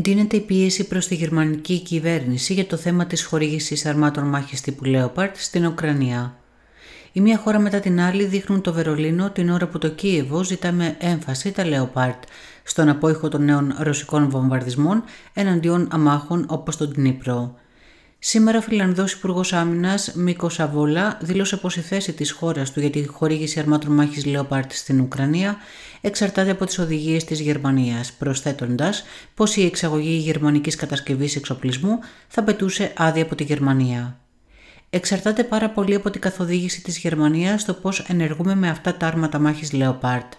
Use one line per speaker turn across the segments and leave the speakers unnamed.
εντείνεται η πίεση προς τη γερμανική κυβέρνηση για το θέμα της χορήγησης αρμάτων μάχης τύπου Λέοπαρτ στην Ουκρανία. Η μία χώρα μετά την άλλη δείχνουν το Βερολίνο την ώρα που το Κίεβο ζητά με έμφαση τα Λέοπαρτ στον απόϊχο των νέων ρωσικών βομβαρδισμών εναντίον αμάχων όπως τον Τνίπρο. Σήμερα ο Φιλανδός Υπουργός Άμυνας Μίκος Σαβόλα δήλωσε πως η θέση της χώρας του για τη χορήγηση αρμάτων μάχης Λεοπάρτ στην Ουκρανία εξαρτάται από τις οδηγίες της Γερμανίας, προσθέτοντας πως η εξαγωγή γερμανικής κατασκευής εξοπλισμού θα πετούσε άδεια από τη Γερμανία εξαρτάται πάρα πολύ από την καθοδήγηση της Γερμανίας στο πώς ενεργούμε με αυτά τα άρματα μάχης Λεοπάρτ.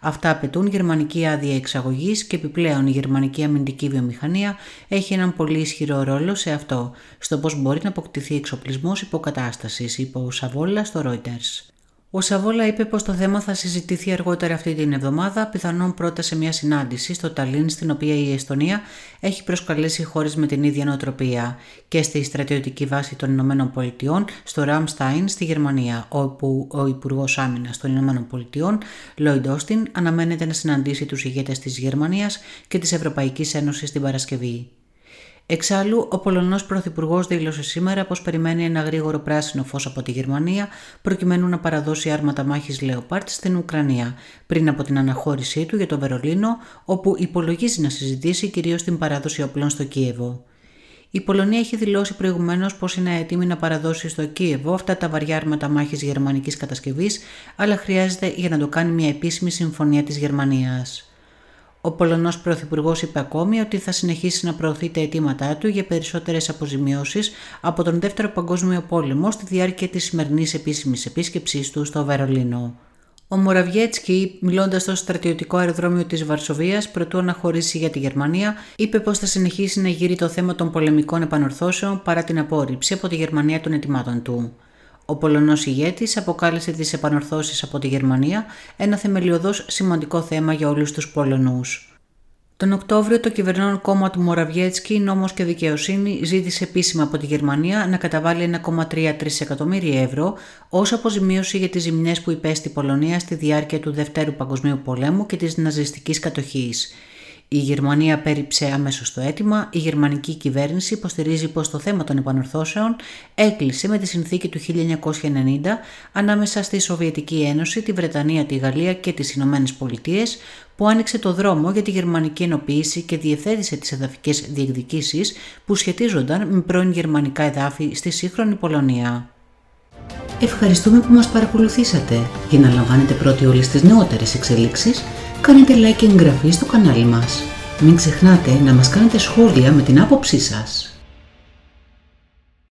Αυτά απαιτούν γερμανική άδεια εξαγωγής και επιπλέον η γερμανική αμυντική βιομηχανία έχει έναν πολύ ισχυρό ρόλο σε αυτό, στο πώς μπορεί να αποκτηθεί εξοπλισμός υποκατάστασης, είπε ο Σαβόλα στο Reuters. Ο Σαβόλα είπε πως το θέμα θα συζητηθεί αργότερα αυτή την εβδομάδα, πιθανόν πρώτα σε μια συνάντηση στο Ταλίν, στην οποία η Εστονία έχει προσκαλέσει χώρες με την ίδια νοοτροπία, και στη στρατιωτική βάση των Ηνωμένων Πολιτειών, στο Ραμστάιν, στη Γερμανία, όπου ο Υπουργός Άμυνας των Ηνωμένων Πολιτειών, Λόιντ Όστιν, αναμένεται να συναντήσει τους ηγέτες της Γερμανίας και της Ευρωπαϊκής Ένωσης την Παρασκευή. Εξάλλου, ο Πολωνός Πρωθυπουργός δήλωσε σήμερα πως περιμένει ένα γρήγορο πράσινο φως από τη Γερμανία προκειμένου να παραδώσει άρματα μάχης Λεοπάρτ στην Ουκρανία, πριν από την αναχώρησή του για το Βερολίνο, όπου υπολογίζει να συζητήσει κυρίως την παράδοση όπλων στο Κίεβο. Η Πολωνία έχει δηλώσει προηγουμένως πως είναι έτοιμη να παραδώσει στο Κίεβο αυτά τα βαριά άρματα μάχης γερμανικής κατασκευής, αλλά χρειάζεται για να το κάνει μια επίσημη συμφωνία της Γερμανίας. Ο Πολωνός Πρωθυπουργός είπε ακόμη ότι θα συνεχίσει να προωθεί τα αιτήματά του για περισσότερες αποζημιώσεις από τον Δεύτερο Παγκόσμιο Πόλεμο στη διάρκεια της σημερινής επίσημης επίσκεψής του στο Βερολίνο. Ο Μοραβιέτσκι, μιλώντας στο στρατιωτικό αεροδρόμιο της Βαρσοβίας προτού αναχωρήσει για τη Γερμανία, είπε πως θα συνεχίσει να γύρει το θέμα των πολεμικών επανορθώσεων παρά την απόρριψη από τη Γερμανία των αιτημάτων του. Ο Πολωνός ηγέτης αποκάλεσε τις επανορθώσεις από τη Γερμανία ένα θεμελιωδώς σημαντικό θέμα για όλους τους Πολωνούς. Τον Οκτώβριο το κυβερνών κόμμα του Μοραβιέτσκι, Νόμος και Δικαιοσύνη ζήτησε επίσημα από τη Γερμανία να καταβάλει 1,33 εκατομμύρια ευρώ ως αποζημίωση για τις ζημιές που υπέστη η Πολωνία στη διάρκεια του Δευτέρου Παγκοσμίου Πολέμου και της ναζιστικής κατοχής. Η Γερμανία πέριψε αμέσως το αίτημα. Η γερμανική κυβέρνηση υποστηρίζει πως το θέμα των επανορθώσεων έκλεισε με τη συνθήκη του 1990 ανάμεσα στη Σοβιετική Ένωση, τη Βρετανία, τη Γαλλία και τις Ηνωμένες Πολιτείες, που άνοιξε το δρόμο για τη γερμανική ενοποίηση και διευθέτησε τις εδαφικές διεκδικήσεις που σχετίζονταν με πρώην γερμανικά εδάφη στη σύγχρονη Πολωνία. Ευχαριστούμε που μας παρακολουθήσατε. Για να λαμβάνετε πρώτοι όλες τις νεότερες εξελίξεις, κάνετε like και εγγραφή στο κανάλι μας. Μην ξεχνάτε να μας κάνετε σχόλια με την άποψή σας.